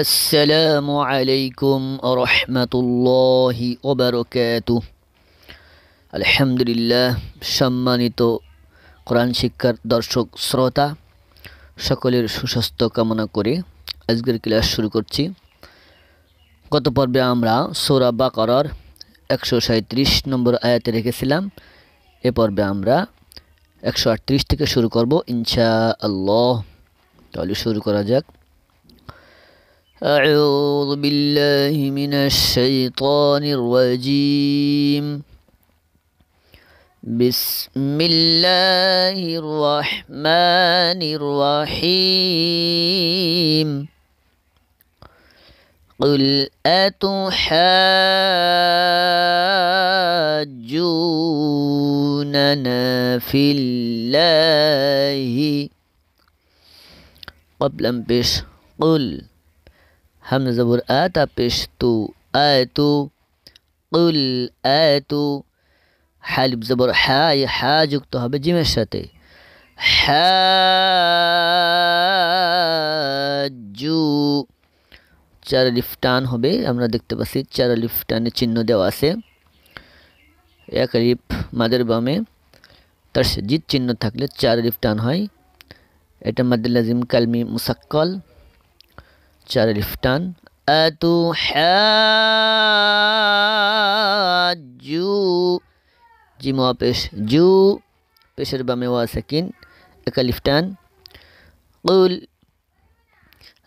আসসালামু আলাইকুম রহমতুল্লাহি ওবরকাত আলহামদুলিল্লাহ সম্মানিত কোরআন শিক্ষার দর্শক শ্রোতা সকলের সুস্বাস্থ্য কামনা করে আজকের ক্লাস শুরু করছি গত পর্বে আমরা সোরা বাকরার একশো সাঁত্রিশ নম্বর আয়াতে রেখেছিলাম এ পর্বে আমরা একশো আটত্রিশ থেকে শুরু করব ইনশা আল্লাহ তাহলে শুরু করা যাক أعوذ بالله من الشيطان الرجيم بسم الله الرحمن الرحيم قل أتحاجوننا في الله قبل أن قل হামজাবুর আতা পেশতু আয়তু উল আয়তু হালিব জবর হ্যা হ্যা যুক্ত হবে জিমের সাথে হ্যাজু চার লিফটান হবে আমরা দেখতে পাচ্ছি চার লিফটানের চিহ্ন দেওয়া আছে এক লিফ মাদের বামে তার জিত চিহ্ন থাকলে চার লিফটান হয় এটা মাদুল্লাজিম কালমি মুসাক্কল الإفتان أتحاجو جيم وابش جو بش ربما واسكين أكالفتان قل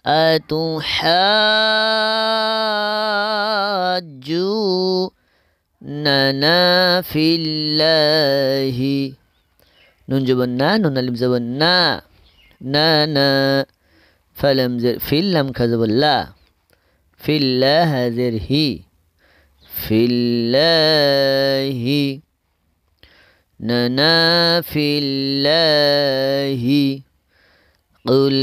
أتحاجوننا في الله نون جبنا نون نا فلم زر في لم كذب الله في الله زره في الله ننا في الله قل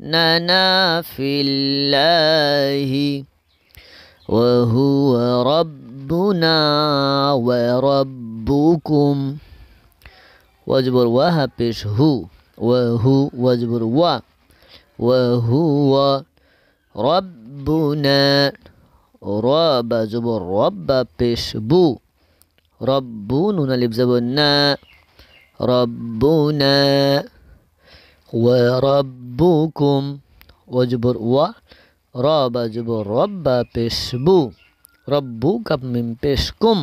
ننا في الله وهو ربنا وربكم واجبر وها بيش هو وهو واجبر و وهو ربنا رب جبر رب بيش بو ربنا نلب زبنا ربنا وربكم واجبر و رب جبر رب بيش بو ربكم من بيشكم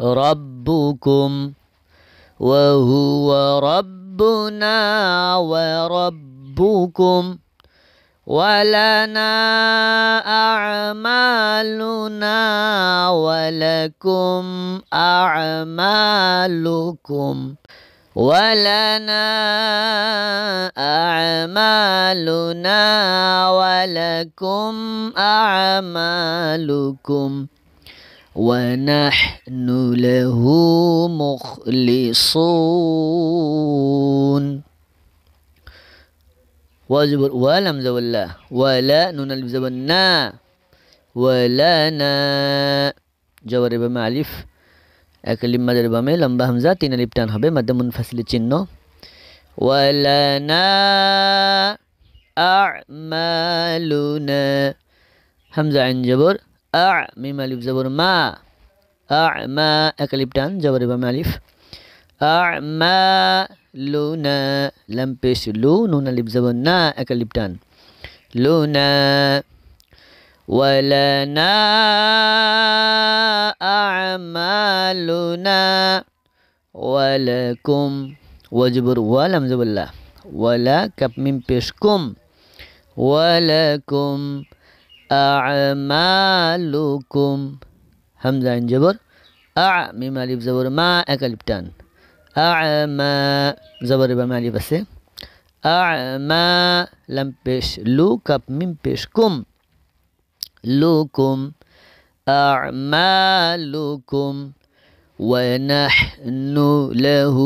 ربكم وهو ربنا وربكم ولنا أعمالنا ولكم أعمالكم ولنا أعمالنا ولكم أعمالكم ونحن له مخلصون واجب ولم زولا ولا نون زولنا ولا نا جوار ربما الف اكلم مدر ربما لم بهم زاتين الف تان هبه مد منفصل چنو ولنا أعمالنا هم عن جبر আ মিম আলিফ জবর মা আ মা এক আলিফ টান জবর ইবাম আলিফ আ মা লু না লাম লু নুন আলিফ জবর না এক আলিফ টান লু না ولنا أعمالنا ولكم وجبر ولم زبر الله ولا كب من بشكم ولكم أعمالكم همزة جبر أع ميم ألف زبر ما أكلبتان أعمى زبر بما لي بس أعمى لم بيش لو كاب ميم بيش أعمالكم ونحن له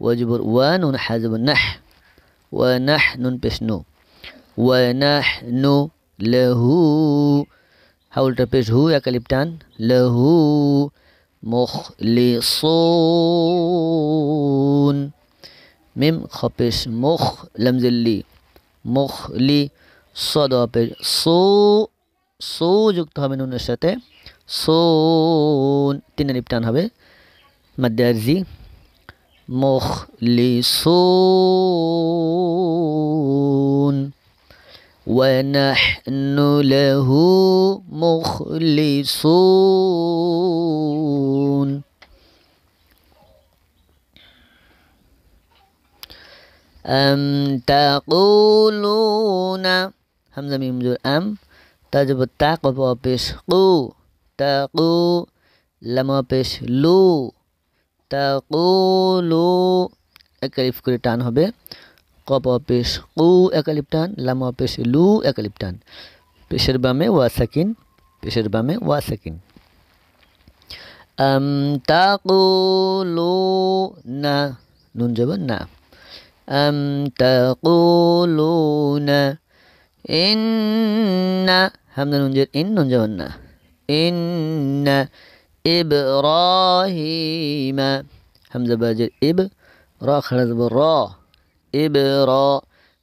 وجبر وان ونحازب نح ونحن بشنو ونحن لهو حاول تربيش هو يا كاليبتان لهو مخلصون ميم خبش مخ لمز اللي مخ لي صدا بيش صو صو جكتها من نشاته صون تين ريبتان هبه مدارزي مخلصون ونحن له مخلصون أم تقولون همزة ميم دول أم تجب التاء قبل قو تقو لما بس لو تقولو এক كريتان টান কপর পেশ কু একালিপটান লামা পেশ লু একালিপটান পেশের বামে ওয়া সাকিন পেশের বামে ওয়া সাকিন আম তাকুলুনা নুন যাবেন না আম তাকুলুনা ইন্না হামদা নুন ইন নুন যাবেন না ইন্না ইব্রাহিমা হামজা বাজের ইব রা খারাজ রা إبرا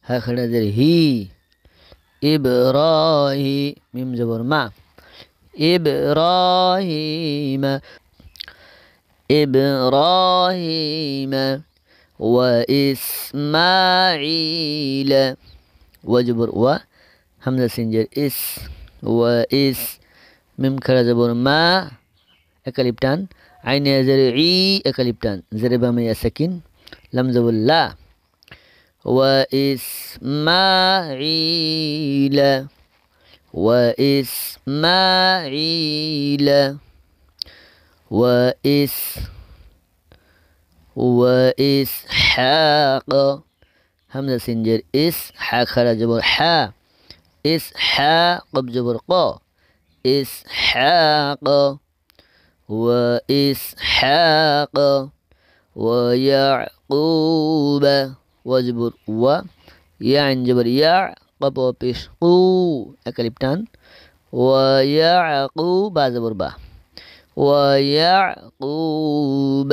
هكذا هي إبراهيم ميم زبر مع إبراهيم إبراهيم وإسماعيل وجبر و همزة سنجر إس وإس ميم كرا زبر ما أكاليبتان عين زرعي أكاليبتان زربا ما يسكن لم زبر لا وإسماعيل وإسماعيل وإس وإسحاق همزة سنجر إس حاق خرج جبر حا إسحاق بجبر قا إسحاق وإسحاق ويعقوب وزبر و يا يعن جبر يا قبو بيش قو أكلبتان ويعقوب زبر با ويعقوب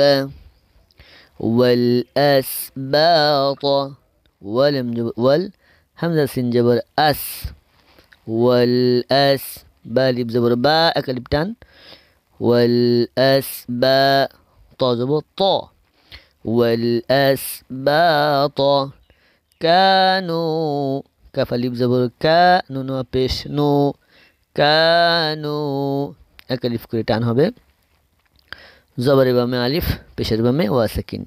والأسباط ولم جبر وال همزة سين جبر أس والأس بالب زبر با أكلبتان والأسباط زبر طا والأسباط كانوا كفليب زبر كانوا نو بيش نو كانوا أكلف كريتان هبه زبر بامي ألف پیشر بامي واسكين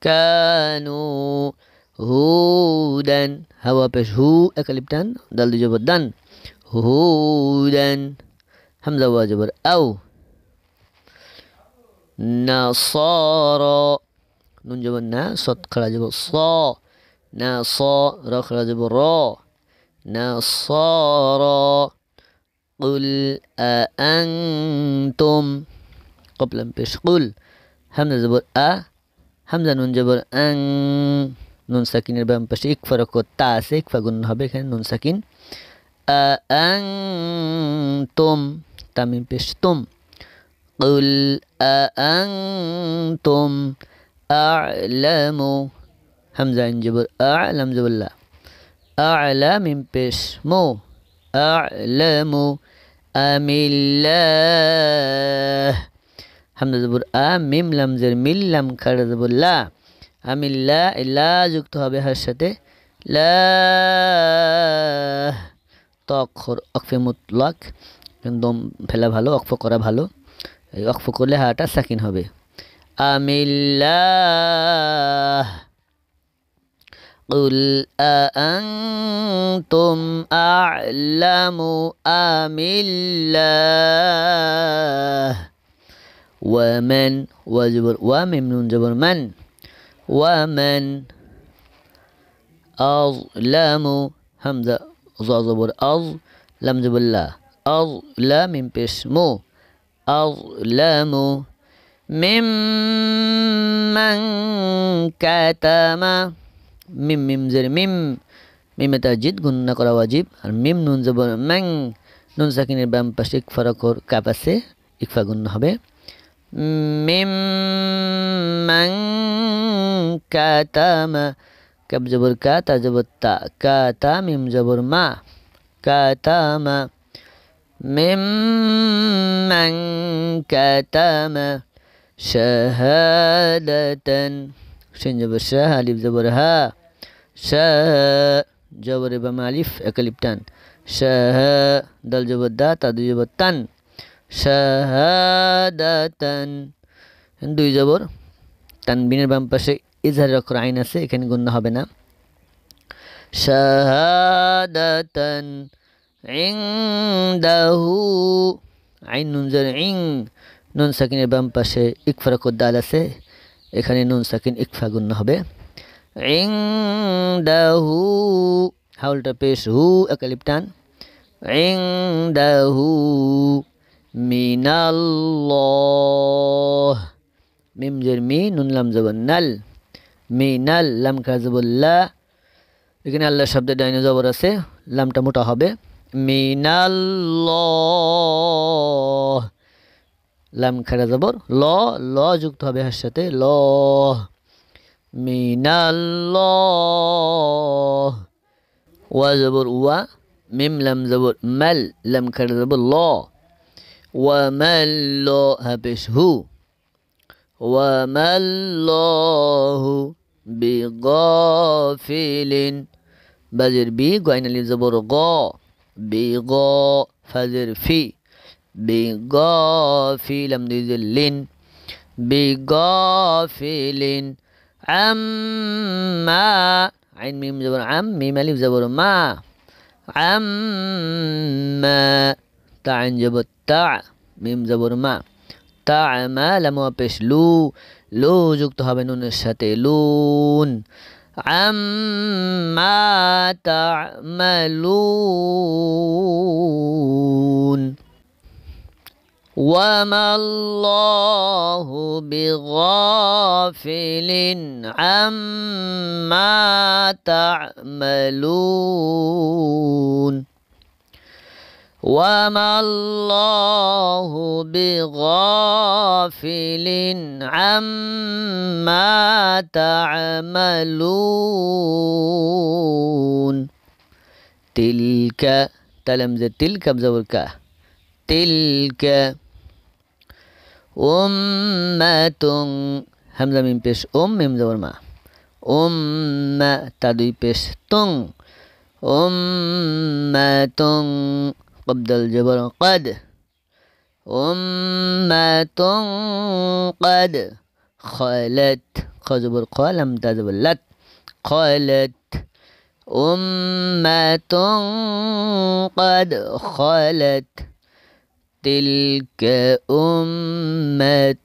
كانوا هودا هوا بيش هو تان دل جبر دن هودا همزة واجبر أو نصارى نون جبو نا صد خرجبو صا نا صا را خرجبو را نصارى قل أأنتم قبل أن قل همزة زبر أ همزة نون جبر أن نون ساكن بام بش إكفر كو تاس إكفر كو نهبي كان نون ساكن أأنتم تامين بش قل أأنتم আলামু হামজা ইনজবর আলামজবুল্লাহ আলাম ইম্পেশ মো আলামু আমিল্লাহ হামজা জবর আমিম লামজের মিল্লাম খাড়া জবুল্লাহ আমিল্লা ইল্লা যুক্ত হবে হার সাথে লাহ তক্ষর অকফে মুতলাক একদম ফেলা ভালো অক্ফ করা ভালো এই অক্ফ করলে হাটা সাকিন হবে أم الله قل أأنتم أعلم أم الله ومن وجبر ومن من جبر من ومن أظلم همزة زبر أظ لم جبر الله أظلم بسمو أظلم ممن كتم মিম মিম জের মিম মিমে তাজিদ গুন্না করা ওয়াজিব আর মিম নুন জবর ম্যাং নুন সাকিনের পাশে কাপ আছে ইকফা গুণ হবে মিম ম্যাং কাতামা কাপ জবর কা তা জবর তা কাতা মিম জবর মা কাতামা মিম ম্যাং কাতামা শাহাদাতান সিন জবর শাহ আলিফ জবর হা শাহ জবর বা আলিফ এক আলিফ টান শাহ দাল জবর দা তা দুই জবর তান শাহাদাতান দুই জবর তানবিনের বাম পাশে ইজহারের অক্ষর আইন আছে এখানে গণ্য হবে না শাহাদাতান ইং দাহু আইন নুনজার ইং নুন সাকিনের বাম পাশে ইকফা রকর দাল আছে এখানে নুন সাকিন ইকফা গুণ্য হবে ইং দাহু হাউলটা পেশ হু একালিপ টান ইং দা হু মিনাল্লাহ মিম জের মি নুন লাম জবান্নাল মিনাল লাম কাজবুল্লা এখানে আল্লাহ শব্দের ডাইন জবর আছে লামটা মোটা হবে মিনাল্লাহ لم خدا زبور لا لا جوكت هبه هشته لا من الله وزبور و ميم لام زبور مل لم خدا زبور لا ومل لا هبش هو ومل الله بغافل بزر بي غاين لزبور غا بغا فزر في بغافل ذل بغافل عما عين ميم زبر عم ميم الف زبر ما عما تاء عين زبر تاء ميم زبر ما তামা লামু পেশ লু লু যুক্ত হবে নুনের সাথে লুন আম্মা তামালুন وما الله بغافل عما تعملون وما الله بغافل عما تعملون تلك تلمذ تلك بزور تلك أمة همزة من بيش أم من زبر ما أمة تدوي بيش تون أمة قبض الجبر قد أمة قد خالت خزبر قلم تزبر لت قالت أمة قد خالت تلك أمة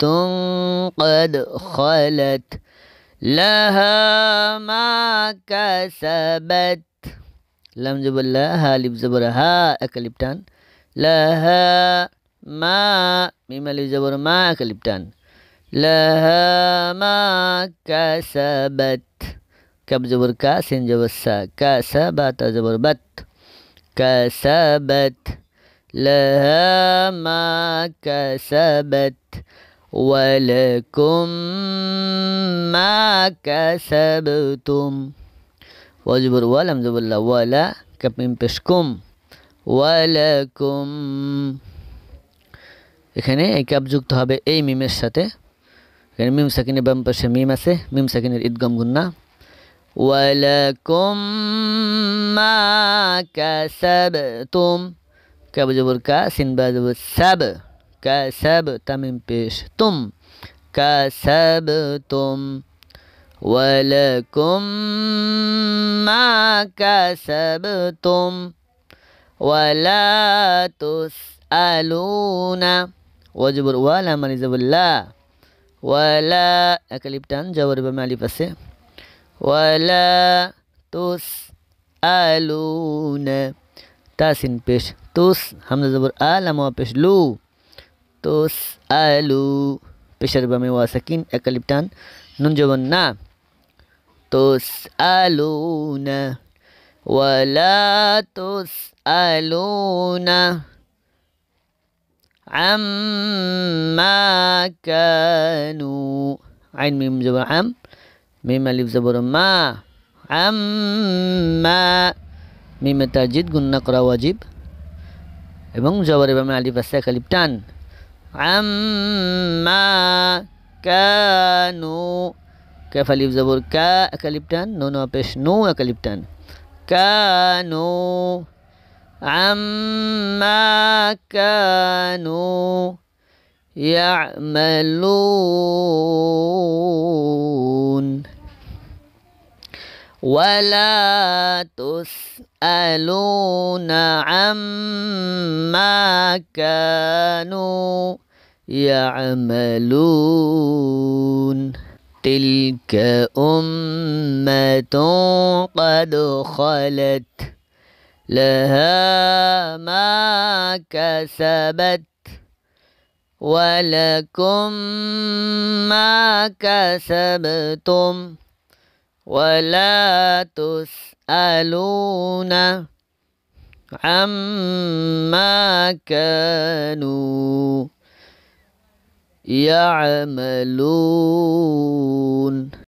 قد خلت لها ما كسبت لم جبر لها لب ها أكلبتان لها ما ميم زبر ما أكلبتان لها ما كسبت كب زبر كاسين جبسا كسبت جبر بت كسبت لها ما كسبت ولكم ما كسبتم واجبر ولم بالله ولا كبمبشكم ওয়ালাকুম এখানে এই কাপ যুক্ত হবে এই মিমের সাথে এখানে মিম সাকিনে বাম পাশে মিম আছে মিম সাকিনের ঈদগম গুন্না ওয়ালাকুম মা কাসাবতুম क्या बजबर का सिन बजबर सब का सब तमिम पेश तुम का सब तुम ولكم ما كسبتم ولا تسألون وجبر ولا من جبر لا ولا أكلبتان جبر بمالي بس ولا تسألون تاسين بيش توس حمزه زبر آ لما پیش توس آلو پیشر بمه و سکین اکلیپتان نون جبن نا تسألون ولا تسألون عما كانوا عين ميم زبر عم ميم ألف زبر ما عما ميم تاجد قلنا نقرأ واجب এবং জবর ইমামে আলিফ আছে খালিফ টান আম্মা কানু كيف الف زبور كا اكليبتان نونو ابيش نو اكليبتان كانوا عما كانوا يعملون ولا تسأل يسألون عما كانوا يعملون تلك أمة قد خلت لها ما كسبت ولكم ما كسبتم ولا تسألون يسألون عما كانوا يعملون